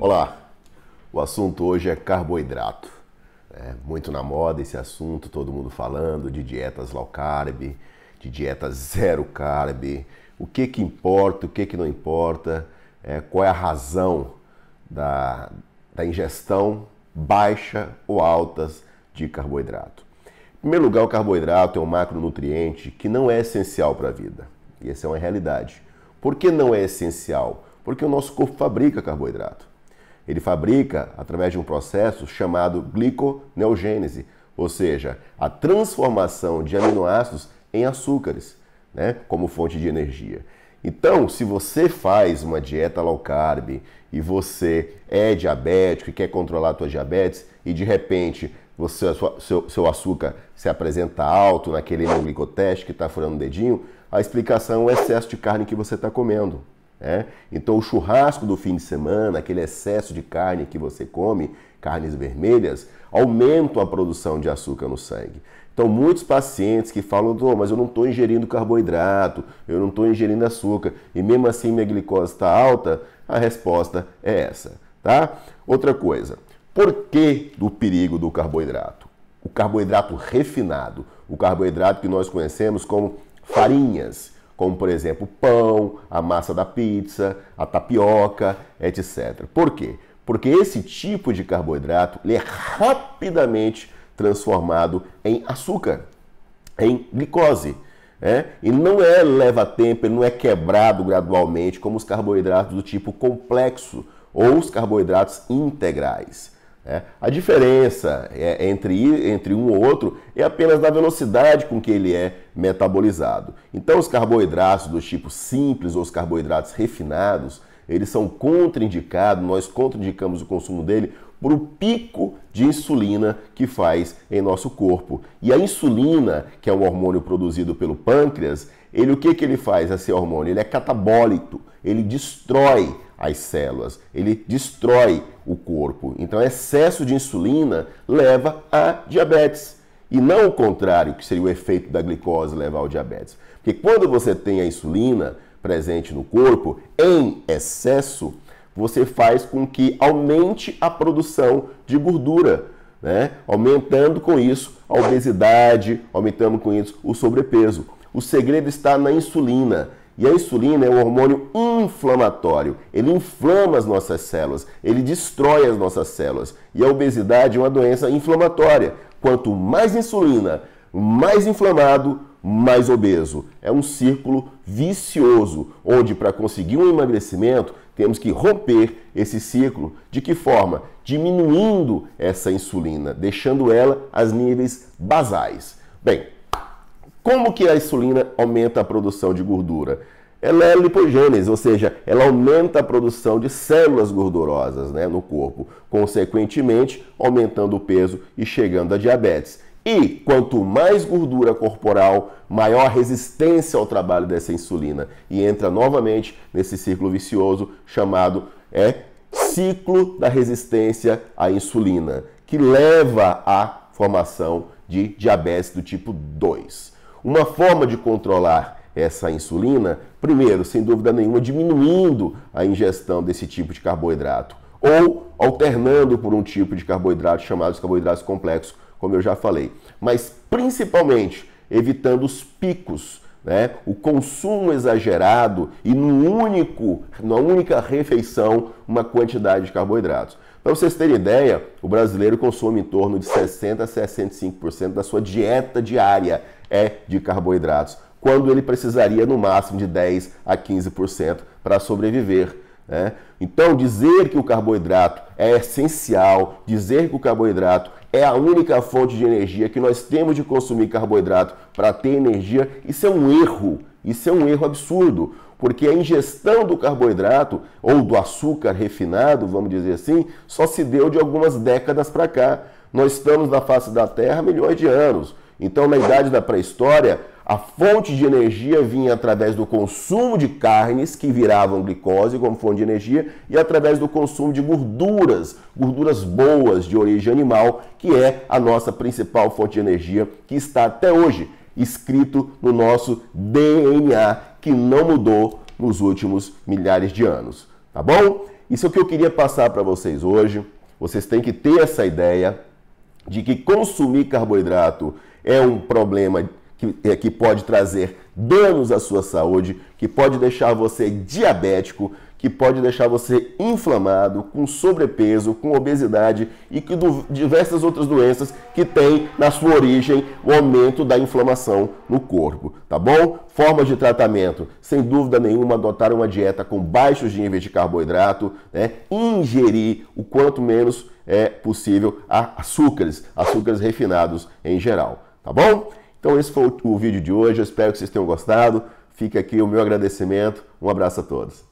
Olá, o assunto hoje é carboidrato. É muito na moda esse assunto, todo mundo falando de dietas low carb, de dieta zero carb. O que que importa, o que que não importa, é, qual é a razão da, da ingestão baixa ou altas de carboidrato. Em primeiro lugar, o carboidrato é um macronutriente que não é essencial para a vida. E essa é uma realidade. Por que não é essencial? Porque o nosso corpo fabrica carboidrato. Ele fabrica através de um processo chamado gliconeogênese, ou seja, a transformação de aminoácidos em açúcares, né, como fonte de energia. Então, se você faz uma dieta low carb e você é diabético e quer controlar a sua diabetes e de repente você, seu, seu, açúcar se apresenta alto naquele glicoteste que está furando o dedinho, a explicação é o excesso de carne que você está comendo. Né? Então, o churrasco do fim de semana, aquele excesso de carne que você come, carnes vermelhas, aumenta a produção de açúcar no sangue. Então, muitos pacientes que falam, oh, mas eu não estou ingerindo carboidrato, eu não estou ingerindo açúcar, e mesmo assim minha glicose está alta, a resposta é essa. Tá? Outra coisa, por que do perigo do carboidrato? O carboidrato refinado, o carboidrato que nós conhecemos como farinhas como por exemplo o pão, a massa da pizza, a tapioca, etc. Por quê? Porque esse tipo de carboidrato é rapidamente transformado em açúcar, em glicose. É? Né? E não é leva tempo, ele não é quebrado gradualmente como os carboidratos do tipo complexo ou os carboidratos integrais. É. A diferença é, entre, entre um ou outro é apenas na velocidade com que ele é metabolizado. Então, os carboidratos do tipo simples ou os carboidratos refinados, eles são contraindicados, nós contraindicamos o consumo dele por o pico de insulina que faz em nosso corpo. E a insulina, que é um hormônio produzido pelo pâncreas, ele o que, que ele faz, esse hormônio? Ele é catabólico, ele destrói as células, ele destrói o corpo. Então, excesso de insulina leva a diabetes. E não o contrário, que seria o efeito da glicose levar ao diabetes. Porque quando você tem a insulina presente no corpo, em excesso, você faz com que aumente a produção de gordura, né? aumentando com isso a obesidade, aumentando com isso o sobrepeso. O segredo está na insulina. E a insulina é um hormônio inflamatório. Ele inflama as nossas células, ele destrói as nossas células. E a obesidade é uma doença inflamatória. Quanto mais insulina, mais inflamado, mais obeso. É um círculo vicioso, onde para conseguir um emagrecimento, temos que romper esse ciclo. De que forma? Diminuindo essa insulina, deixando ela aos níveis basais. Bem, como que a insulina aumenta a produção de gordura? Ela é lipogênese, ou seja, ela aumenta a produção de células gordurosas né, no corpo, consequentemente aumentando o peso e chegando a diabetes. E quanto mais gordura corporal, maior resistência ao trabalho dessa insulina. E entra novamente nesse ciclo vicioso chamado é, ciclo da resistência à insulina, que leva à formação de diabetes do tipo 2. Uma forma de controlar essa insulina, primeiro, sem dúvida nenhuma, diminuindo a ingestão desse tipo de carboidrato ou alternando por um tipo de carboidrato chamado de carboidratos complexos, como eu já falei, mas principalmente evitando os picos, né? O consumo exagerado e no único, na única refeição, uma quantidade de carboidratos. Para vocês terem ideia, o brasileiro consome em torno de 60 a 65% da sua dieta diária é de carboidratos, quando ele precisaria no máximo de 10 a 15% para sobreviver. Né? Então, dizer que o carboidrato é essencial, dizer que o carboidrato é a única fonte de energia que nós temos de consumir carboidrato para ter energia, isso é um erro, isso é um erro absurdo, porque a ingestão do carboidrato ou do açúcar refinado, vamos dizer assim, só se deu de algumas décadas para cá. Nós estamos na face da Terra milhões de anos. Então, na idade da pré-história, a fonte de energia vinha através do consumo de carnes que viravam glicose como fonte de energia e através do consumo de gorduras, gorduras boas de origem animal, que é a nossa principal fonte de energia que está até hoje escrito no nosso DNA que não mudou nos últimos milhares de anos, tá bom? Isso é o que eu queria passar para vocês hoje. Vocês têm que ter essa ideia de que consumir carboidrato é um problema que, é, que pode trazer danos à sua saúde, que pode deixar você diabético, que pode deixar você inflamado, com sobrepeso, com obesidade e que do, diversas outras doenças que tem na sua origem o aumento da inflamação no corpo, tá bom? Formas de tratamento, sem dúvida nenhuma, adotar uma dieta com baixos níveis de carboidrato, né? ingerir o quanto menos é possível açúcares, açúcares refinados em geral tá bom? Então esse foi o vídeo de hoje, eu espero que vocês tenham gostado. Fica aqui o meu agradecimento, um abraço a todos.